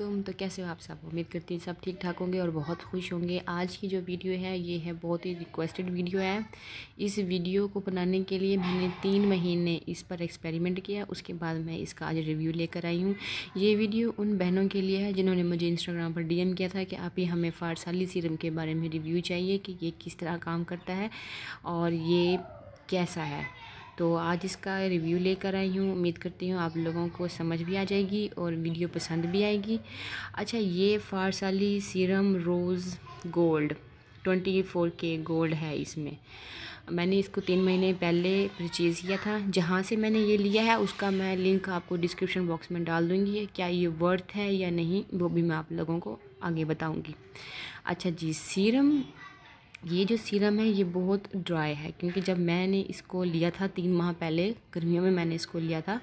वालेकुम तो कैसे हो आप सब उम्मीद करती हैं सब ठीक ठाक होंगे और बहुत खुश होंगे आज की जो वीडियो है ये है बहुत ही रिक्वेस्टेड वीडियो है इस वीडियो को बनाने के लिए मैंने तीन महीने इस पर एक्सपेरिमेंट किया उसके बाद मैं इसका आज रिव्यू लेकर आई हूँ ये वीडियो उन बहनों के लिए है जिन्होंने मुझे इंस्टाग्राम पर डी किया था कि आप ही हमें फारसाली सीरम के बारे में रिव्यू चाहिए कि ये किस तरह काम करता है और ये कैसा है तो आज इसका रिव्यू लेकर आई हूँ उम्मीद करती हूँ आप लोगों को समझ भी आ जाएगी और वीडियो पसंद भी आएगी अच्छा ये फारसाली serum rose gold twenty four के गोल्ड है इसमें मैंने इसको तीन महीने पहले परचेज़ किया था जहाँ से मैंने ये लिया है उसका मैं लिंक आपको डिस्क्रिप्शन बॉक्स में डाल दूँगी क्या ये वर्थ है या नहीं वो भी मैं आप लोगों को आगे बताऊँगी अच्छा जी सीरम ये जो सीरम है ये बहुत ड्राई है क्योंकि जब मैंने इसको लिया था तीन माह पहले गर्मियों में मैंने इसको लिया था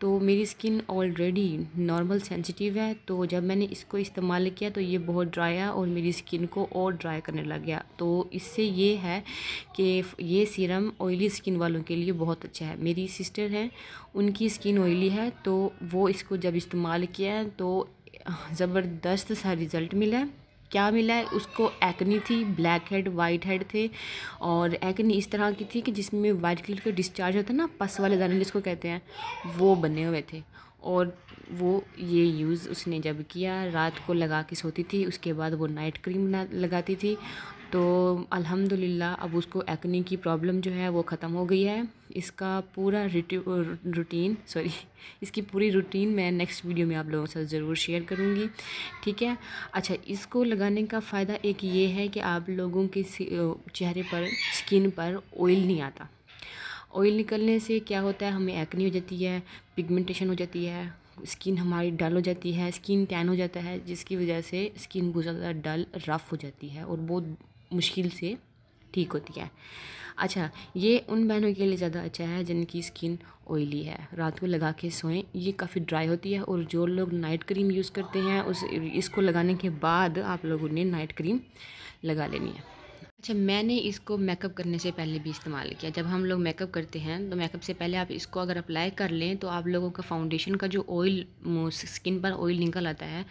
तो मेरी स्किन ऑलरेडी नॉर्मल सेंसिटिव है तो जब मैंने इसको इस्तेमाल किया तो ये बहुत ड्राई है और मेरी स्किन को और ड्राई करने लग गया तो इससे ये है कि ये सीरम ऑयली स्किन वालों के लिए बहुत अच्छा है मेरी सिस्टर हैं उनकी स्किन ऑयली है तो वो इसको जब इस्तेमाल किया है तो ज़बरदस्त सा रिज़ल्ट मिला है क्या मिला है उसको एक्नी थी ब्लैक हेड वाइट हेड थे और एक्नी इस तरह की थी कि जिसमें वाइट कलर का डिस्चार्ज होता है ना पस वाले दाने जिसको कहते हैं वो बने हुए थे और वो ये यूज़ उसने जब किया रात को लगा के सोती थी उसके बाद वो नाइट क्रीम लगाती थी तो अल्हम्दुलिल्लाह अब उसको एक्ने की प्रॉब्लम जो है वो ख़त्म हो गई है इसका पूरा रूटीन सॉरी इसकी पूरी रूटीन मैं नेक्स्ट वीडियो में आप लोगों के साथ ज़रूर शेयर करूँगी ठीक है अच्छा इसको लगाने का फ़ायदा एक ये है कि आप लोगों के चेहरे पर स्किन पर ऑयल नहीं आता ऑयल निकलने से क्या होता है हमें एक्नी हो जाती है पिगमेंटेशन हो जाती है स्किन हमारी डल हो जाती है स्किन टैन हो जाता है जिसकी वजह से स्किन बहुत ज़्यादा डल रफ़ हो जाती है और बहुत मुश्किल से ठीक होती है अच्छा ये उन बहनों के लिए ज़्यादा अच्छा है जिनकी स्किन ऑयली है रात को लगा के सोएं ये काफ़ी ड्राई होती है और जो लोग नाइट क्रीम यूज़ करते हैं उस इसको लगाने के बाद आप लोगों ने नाइट क्रीम लगा लेनी है अच्छा मैंने इसको मेकअप करने से पहले भी इस्तेमाल किया जब हम लोग मेकअप करते हैं तो मेकअप से पहले आप इसको अगर अप्लाई कर लें तो आप लोगों का फाउंडेशन का जो ऑयल स्किन पर ऑयल निकल आता है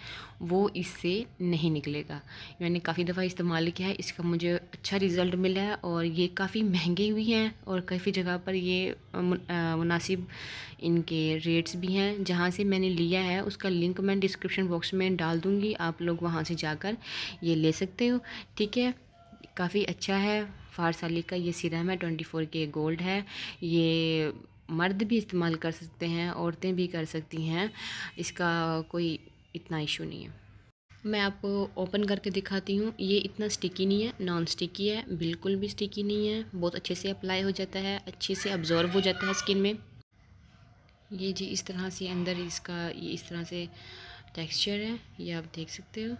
वो इससे नहीं निकलेगा मैंने काफ़ी दफ़ा इस्तेमाल किया है इसका मुझे अच्छा रिज़ल्ट मिला है और ये काफ़ी महंगे भी हैं और काफ़ी जगह पर ये मुनासिब इनके रेट्स भी हैं जहाँ से मैंने लिया है उसका लिंक मैं डिस्क्रिप्शन बॉक्स में डाल दूँगी आप लोग वहाँ से जाकर ये ले सकते हो ठीक है काफ़ी अच्छा है फारसाली का ये सीरम है ट्वेंटी फोर के गोल्ड है ये मर्द भी इस्तेमाल कर सकते हैं औरतें भी कर सकती हैं इसका कोई इतना इशू नहीं है मैं आपको ओपन करके दिखाती हूँ ये इतना स्टिकी नहीं है नॉन स्टिकी है बिल्कुल भी स्टिकी नहीं है बहुत अच्छे से अप्लाई हो जाता है अच्छे से अब्जॉर्व हो जाता है स्किन में ये जी इस तरह से अंदर इसका ये इस तरह से टेक्सचर है ये आप देख सकते हो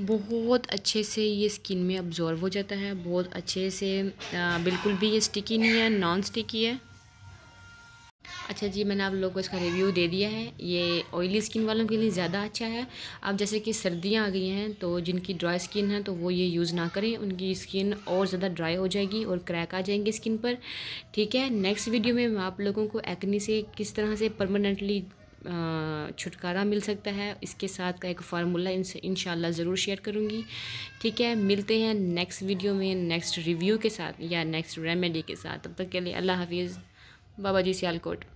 बहुत अच्छे से ये स्किन में अब्ज़ॉर्व हो जाता है बहुत अच्छे से आ, बिल्कुल भी ये स्टिकी नहीं है नॉन स्टिकी है अच्छा जी मैंने आप लोगों को इसका रिव्यू दे दिया है ये ऑयली स्किन वालों के लिए ज़्यादा अच्छा है अब जैसे कि सर्दियाँ आ गई हैं तो जिनकी ड्राई स्किन है तो वो ये यूज़ ना करें उनकी स्किन और ज़्यादा ड्राई हो जाएगी और क्रैक आ जाएंगे स्किन पर ठीक है नेक्स्ट वीडियो में मैं आप लोगों को एक्नी से किस तरह से परमानेंटली छुटकारा मिल सकता है इसके साथ का एक फार्मूला इन ज़रूर शेयर करूँगी ठीक है मिलते हैं नेक्स्ट वीडियो में नेक्स्ट रिव्यू के साथ या नेक्स्ट रेमेडी के साथ तब तक के लिए अल्लाह हाफिज़ बाबा जी सियालकोट